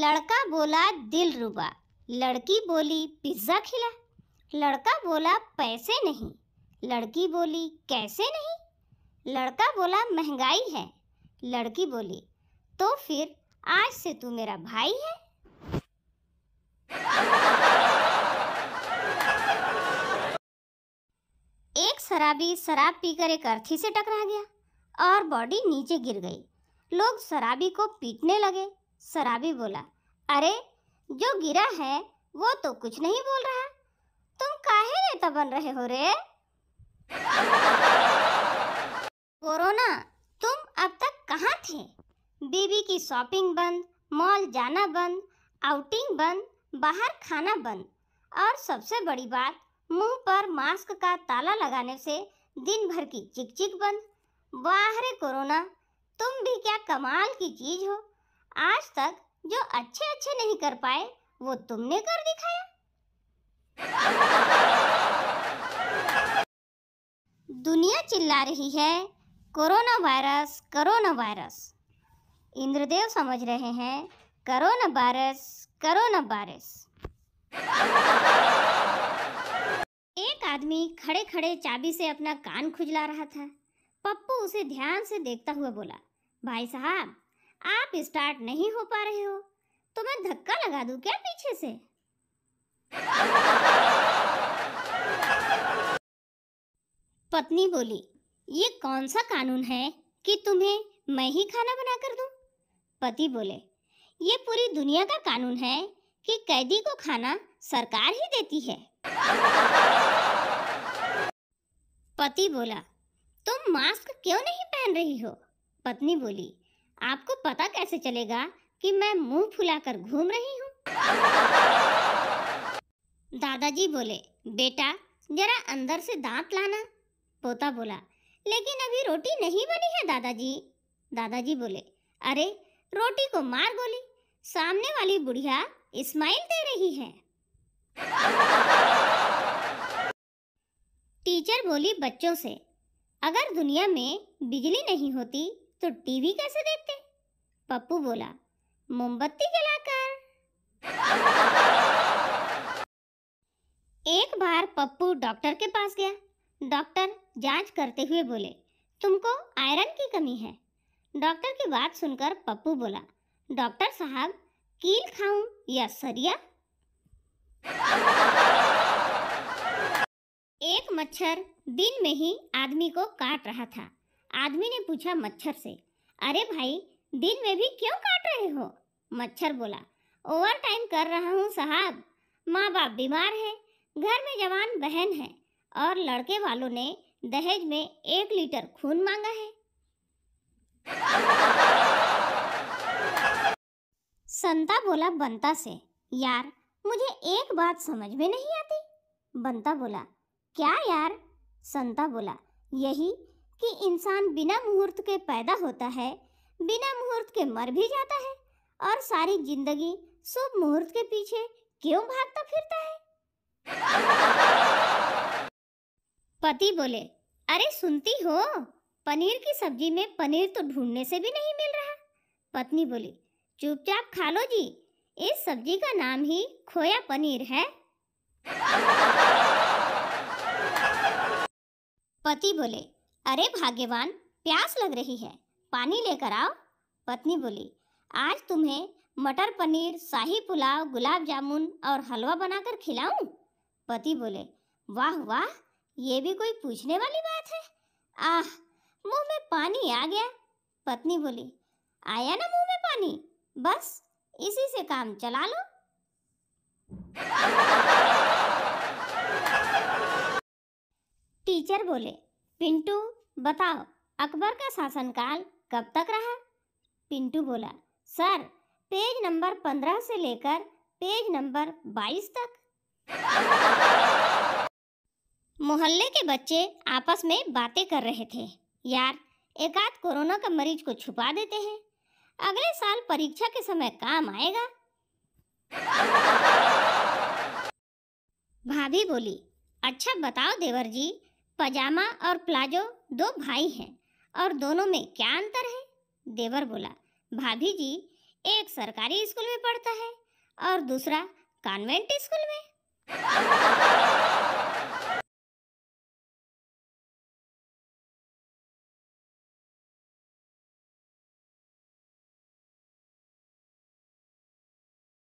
लड़का बोला दिल रुबा लड़की बोली पिज्ज़ा खिला लड़का बोला पैसे नहीं लड़की बोली कैसे नहीं लड़का बोला महंगाई है लड़की बोली तो फिर आज से तू मेरा भाई है एक शराबी शराब पीकर एक अर्थी से टकरा गया और बॉडी नीचे गिर गई लोग शराबी को पीटने लगे शराबी बोला अरे जो गिरा है वो तो कुछ नहीं बोल रहा तुम काहे नेता बन रहे हो रे कोरोना तुम अब तक कहाँ थे बीबी की शॉपिंग बंद मॉल जाना बंद आउटिंग बंद बाहर खाना बंद और सबसे बड़ी बात मुंह पर मास्क का ताला लगाने से दिन भर की चिकचिक बंद वाह रे कोरोना तुम भी क्या कमाल की चीज हो आज तक जो अच्छे अच्छे नहीं कर पाए वो तुमने कर दिखाया दुनिया चिल्ला रही है corona virus corona virus Indradev समझ रहे हैं कोरोना वायरस कोरोना वायरस एक आदमी खड़े खड़े चाबी से अपना कान खुजला रहा था पप्पू उसे ध्यान से देखता हुआ बोला भाई साहब आप स्टार्ट नहीं हो पा रहे हो तो मैं धक्का लगा दूं क्या पीछे से पत्नी बोली ये कौन सा कानून है कि तुम्हें मैं ही खाना बना कर दूं? पति बोले ये पूरी दुनिया का कानून है कि कैदी को खाना सरकार ही देती है पति बोला तुम मास्क क्यों नहीं पहन रही हो पत्नी बोली आपको पता कैसे चलेगा कि मैं मुंह फुलाकर घूम रही हूँ दादाजी बोले बेटा जरा अंदर से दांत लाना पोता बोला लेकिन अभी रोटी नहीं बनी है दादाजी दादाजी बोले अरे रोटी को मार गोली सामने वाली बुढ़िया स्माइल दे रही है टीचर बोली बच्चों से अगर दुनिया में बिजली नहीं होती तो टीवी कैसे देखते पप्पू बोला मोमबत्ती जलाकर एक बार पप्पू डॉक्टर के पास गया डॉक्टर जांच करते हुए बोले तुमको आयरन की कमी है डॉक्टर की बात सुनकर पप्पू बोला डॉक्टर साहब कील खाऊं या सरिया एक मच्छर दिन में ही आदमी को काट रहा था आदमी ने पूछा मच्छर से अरे भाई दिन में भी क्यों काट रहे हो मच्छर बोला ओवर टाइम कर रहा हूँ साहब माँ बाप बीमार है घर में जवान बहन है और लड़के वालों ने दहेज में एक लीटर खून मांगा है संता बोला बंता से यार मुझे एक बात समझ में नहीं आती बंता बोला क्या यार संता बोला यही कि इंसान बिना मुहूर्त के पैदा होता है बिना मुहूर्त के मर भी जाता है और सारी जिंदगी शुभ मुहूर्त के पीछे क्यों भागता फिरता है पति बोले अरे सुनती हो पनीर की सब्जी में पनीर तो ढूंढने से भी नहीं मिल रहा पत्नी बोली चुपचाप खा लो जी इस सब्जी का नाम ही खोया पनीर है पति बोले अरे भाग्यवान प्यास लग रही है पानी लेकर आओ पत्नी बोली आज तुम्हें मटर पनीर शाही पुलाव गुलाब जामुन और हलवा बनाकर खिलाऊं? पति बोले वाह वाह ये भी कोई पूछने वाली बात है आह मुंह में पानी आ गया पत्नी बोली आया ना मुंह में पानी बस इसी से काम चला लो टीचर बोले पिंटू बताओ अकबर का शासनकाल कब तक रहा पिंटू बोला सर पेज नंबर पंद्रह से लेकर पेज नंबर बाईस तक मोहल्ले के बच्चे आपस में बातें कर रहे थे यार एक आध कोरोना का मरीज को छुपा देते हैं अगले साल परीक्षा के समय काम आएगा भाभी बोली अच्छा बताओ देवर जी पजामा और प्लाजो दो भाई हैं और दोनों में क्या अंतर है देवर बोला भाभी जी एक सरकारी स्कूल में पढ़ता है और दूसरा कॉन्वेंट स्कूल में